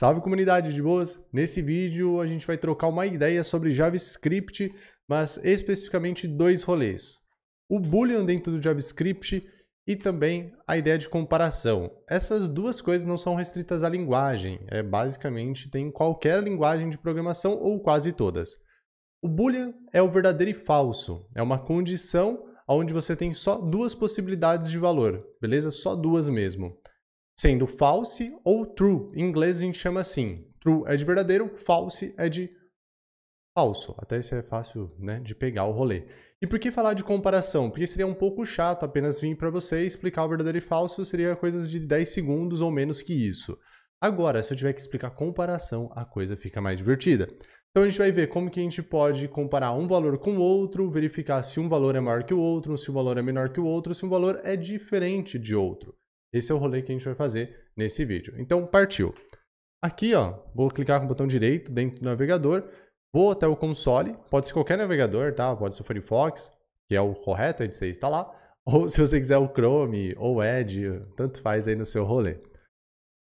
Salve comunidade de boas! Nesse vídeo a gente vai trocar uma ideia sobre JavaScript, mas especificamente dois rolês. O Boolean dentro do JavaScript e também a ideia de comparação. Essas duas coisas não são restritas à linguagem, é basicamente tem qualquer linguagem de programação ou quase todas. O Boolean é o verdadeiro e falso, é uma condição onde você tem só duas possibilidades de valor, beleza? Só duas mesmo sendo false ou true. Em inglês a gente chama assim: true é de verdadeiro, false é de falso. Até isso é fácil né, de pegar o rolê. E por que falar de comparação? Porque seria um pouco chato apenas vir para você explicar o verdadeiro e falso, seria coisas de 10 segundos ou menos que isso. Agora, se eu tiver que explicar comparação, a coisa fica mais divertida. Então a gente vai ver como que a gente pode comparar um valor com o outro, verificar se um valor é maior que o outro, se o um valor é menor que o outro, se um valor é diferente de outro. Esse é o rolê que a gente vai fazer nesse vídeo. Então, partiu. Aqui, ó, vou clicar com o botão direito dentro do navegador, vou até o console, pode ser qualquer navegador, tá? Pode ser o Firefox, que é o correto aí é de você instalar, ou se você quiser o Chrome ou Edge, tanto faz aí no seu rolê.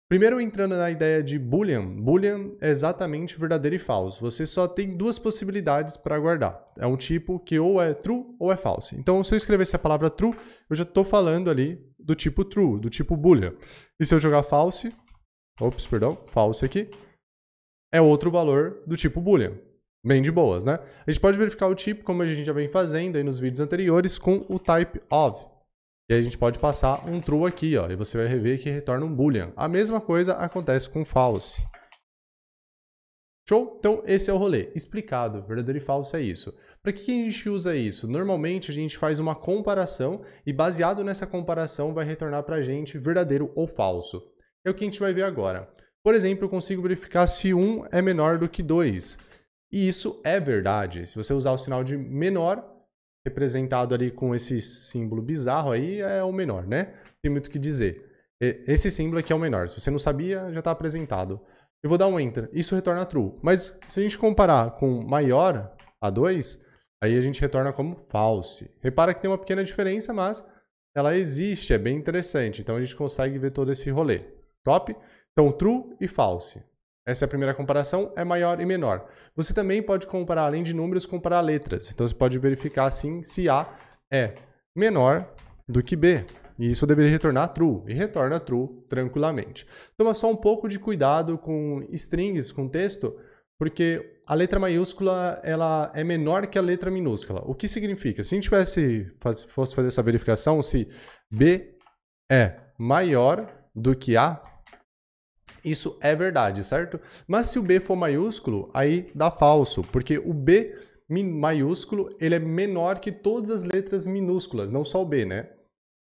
Primeiro entrando na ideia de boolean, boolean é exatamente verdadeiro e falso. Você só tem duas possibilidades para guardar. É um tipo que ou é true ou é falso. Então, se eu escrevesse a palavra true, eu já estou falando ali do tipo true, do tipo boolean. E se eu jogar false, ops, perdão, false aqui, é outro valor do tipo boolean. Bem de boas, né? A gente pode verificar o tipo, como a gente já vem fazendo aí nos vídeos anteriores, com o type of. E aí a gente pode passar um true aqui, ó, e você vai rever que retorna um boolean. A mesma coisa acontece com false. Show? Então, esse é o rolê. Explicado, verdadeiro e falso é isso. Para que a gente usa isso? Normalmente a gente faz uma comparação e baseado nessa comparação vai retornar para a gente verdadeiro ou falso. É o que a gente vai ver agora. Por exemplo, eu consigo verificar se 1 um é menor do que 2. E isso é verdade. Se você usar o sinal de menor, representado ali com esse símbolo bizarro aí, é o menor, né? Tem muito o que dizer. Esse símbolo aqui é o menor. Se você não sabia, já está apresentado eu vou dar um enter. Isso retorna true. Mas se a gente comparar com maior a 2, aí a gente retorna como false. Repara que tem uma pequena diferença, mas ela existe, é bem interessante. Então a gente consegue ver todo esse rolê. Top? Então true e false. Essa é a primeira comparação, é maior e menor. Você também pode comparar, além de números, comparar letras. Então você pode verificar assim se A é menor do que B. E isso deveria retornar true, e retorna true tranquilamente. Toma então, é só um pouco de cuidado com strings, com texto, porque a letra maiúscula ela é menor que a letra minúscula. O que significa? Se a gente tivesse, fosse fazer essa verificação, se B é maior do que A, isso é verdade, certo? Mas se o B for maiúsculo, aí dá falso, porque o B maiúsculo ele é menor que todas as letras minúsculas, não só o B, né?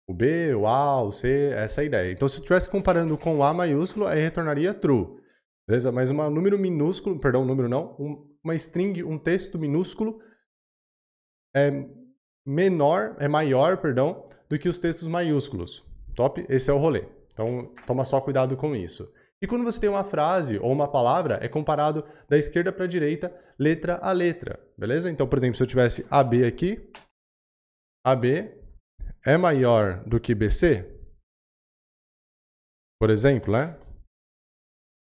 o B, o A, o C, essa é a ideia. Então, se eu estivesse comparando com o A maiúsculo, aí retornaria true. Beleza? Mas um número minúsculo, perdão, número não, um, uma string, um texto minúsculo é menor, é maior, perdão, do que os textos maiúsculos. Top? Esse é o rolê. Então, toma só cuidado com isso. E quando você tem uma frase ou uma palavra, é comparado da esquerda para a direita, letra a letra, beleza? Então, por exemplo, se eu tivesse AB aqui, AB, é maior do que BC, por exemplo, né?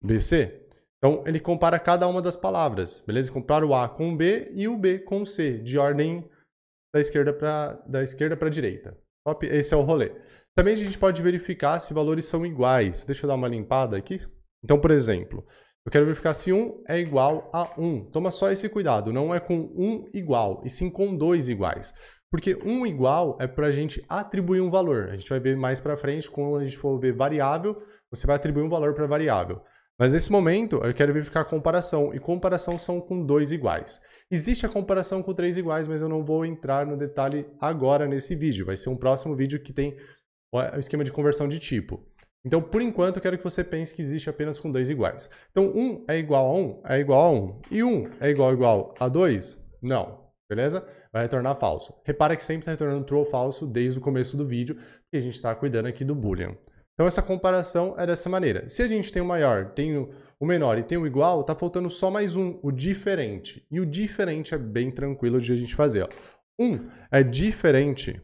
BC. Então, ele compara cada uma das palavras, beleza? Compara o A com o B e o B com o C, de ordem da esquerda para da esquerda para direita. Top? Esse é o rolê. Também a gente pode verificar se valores são iguais. Deixa eu dar uma limpada aqui. Então, por exemplo, eu quero verificar se 1 é igual a 1. Toma só esse cuidado, não é com 1 igual, e sim com 2 iguais. Porque um igual é para a gente atribuir um valor. A gente vai ver mais para frente, quando a gente for ver variável, você vai atribuir um valor para variável. Mas nesse momento, eu quero verificar a comparação, e comparação são com dois iguais. Existe a comparação com três iguais, mas eu não vou entrar no detalhe agora nesse vídeo. Vai ser um próximo vídeo que tem o é, esquema de conversão de tipo. Então, por enquanto, eu quero que você pense que existe apenas com dois iguais. Então, 1 um é igual a 1 um, é igual a 1. Um. E 1 um é igual a igual a 2? Não beleza? Vai retornar falso. Repara que sempre está retornando true ou falso desde o começo do vídeo, porque a gente está cuidando aqui do boolean. Então essa comparação é dessa maneira. Se a gente tem o maior, tem o menor e tem o igual, tá faltando só mais um, o diferente. E o diferente é bem tranquilo de a gente fazer. Ó. Um é diferente,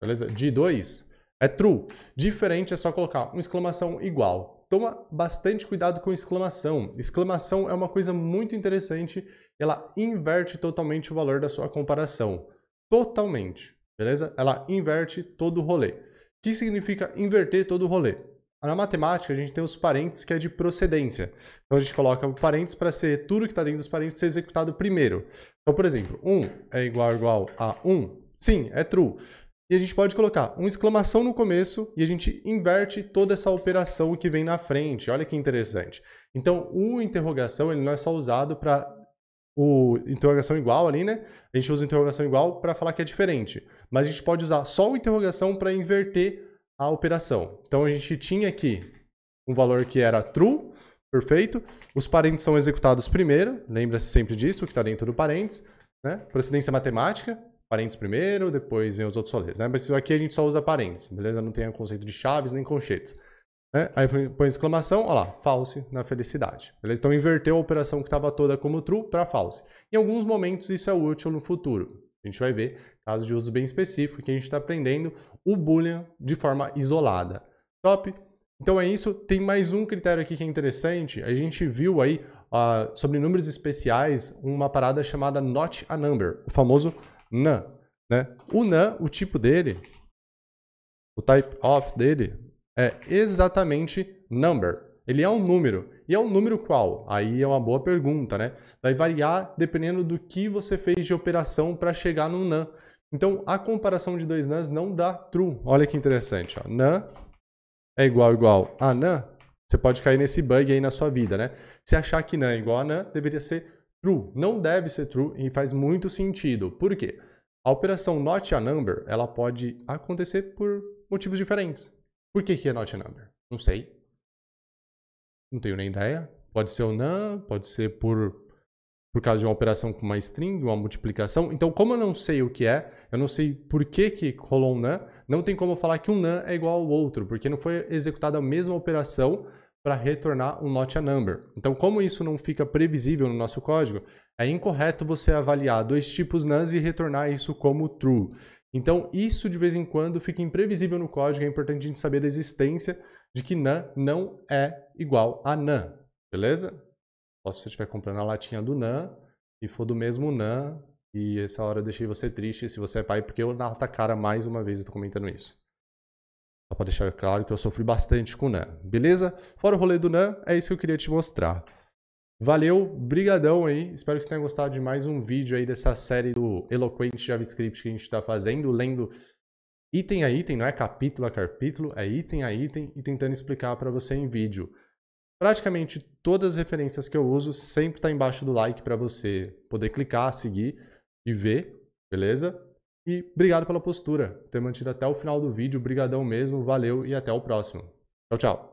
beleza? De dois é true. Diferente é só colocar uma exclamação igual. Toma bastante cuidado com exclamação. Exclamação é uma coisa muito interessante ela inverte totalmente o valor da sua comparação. Totalmente, beleza? Ela inverte todo o rolê. O que significa inverter todo o rolê? Na matemática, a gente tem os parentes que é de procedência. Então, a gente coloca o parentes para ser tudo que está dentro dos parentes ser executado primeiro. Então, por exemplo, 1 é igual igual a 1? Sim, é true. E a gente pode colocar uma exclamação no começo e a gente inverte toda essa operação que vem na frente. Olha que interessante. Então, o interrogação ele não é só usado para o interrogação igual ali, né? A gente usa interrogação igual para falar que é diferente. Mas a gente pode usar só o interrogação para inverter a operação. Então a gente tinha aqui um valor que era true, perfeito. Os parênteses são executados primeiro, lembra-se sempre disso, que está dentro do parênteses, né? Procedência matemática, parênteses primeiro, depois vem os outros solês, né? Mas aqui a gente só usa parênteses, beleza? Não tem o conceito de chaves nem conchetes. Né? Aí põe exclamação, olha lá, false na felicidade. Beleza? Então inverteu a operação que estava toda como true para false. Em alguns momentos isso é útil no futuro. A gente vai ver casos de uso bem específico que a gente está aprendendo o Boolean de forma isolada. Top? Então é isso. Tem mais um critério aqui que é interessante. A gente viu aí uh, sobre números especiais uma parada chamada not a number, o famoso NAN. Né? O NAN, o tipo dele, o type of dele, é exatamente number. Ele é um número. E é um número qual? Aí é uma boa pergunta, né? Vai variar dependendo do que você fez de operação para chegar no nan. Então, a comparação de dois nans não dá true. Olha que interessante. Ó. Nan é igual igual a nan. Você pode cair nesse bug aí na sua vida, né? Se achar que nan é igual a nan, deveria ser true. Não deve ser true e faz muito sentido. Por quê? A operação not a number, ela pode acontecer por motivos diferentes. Por que, que é not number? Não sei. Não tenho nem ideia. Pode ser o não, pode ser por, por causa de uma operação com uma string, uma multiplicação. Então, como eu não sei o que é, eu não sei por que, que rolou um nan, não tem como eu falar que um nan é igual ao outro, porque não foi executada a mesma operação para retornar um not a number. Então, como isso não fica previsível no nosso código, é incorreto você avaliar dois tipos nans e retornar isso como true. Então, isso de vez em quando fica imprevisível no código, é importante a gente saber da existência de que NAN não é igual a NAN, beleza? Posso se você estiver comprando a latinha do NAN e for do mesmo NAN, e essa hora eu deixei você triste se você é pai, porque eu na a cara mais uma vez eu tô comentando isso. Só para deixar claro que eu sofri bastante com o NAN, beleza? Fora o rolê do NAN, é isso que eu queria te mostrar. Valeu, brigadão aí. Espero que vocês tenham gostado de mais um vídeo aí dessa série do Eloquente JavaScript que a gente está fazendo, lendo item a item, não é capítulo a capítulo, é item a item e tentando explicar para você em vídeo. Praticamente todas as referências que eu uso sempre está embaixo do like para você poder clicar, seguir e ver, beleza? E obrigado pela postura, ter mantido até o final do vídeo, brigadão mesmo, valeu e até o próximo. Tchau, tchau.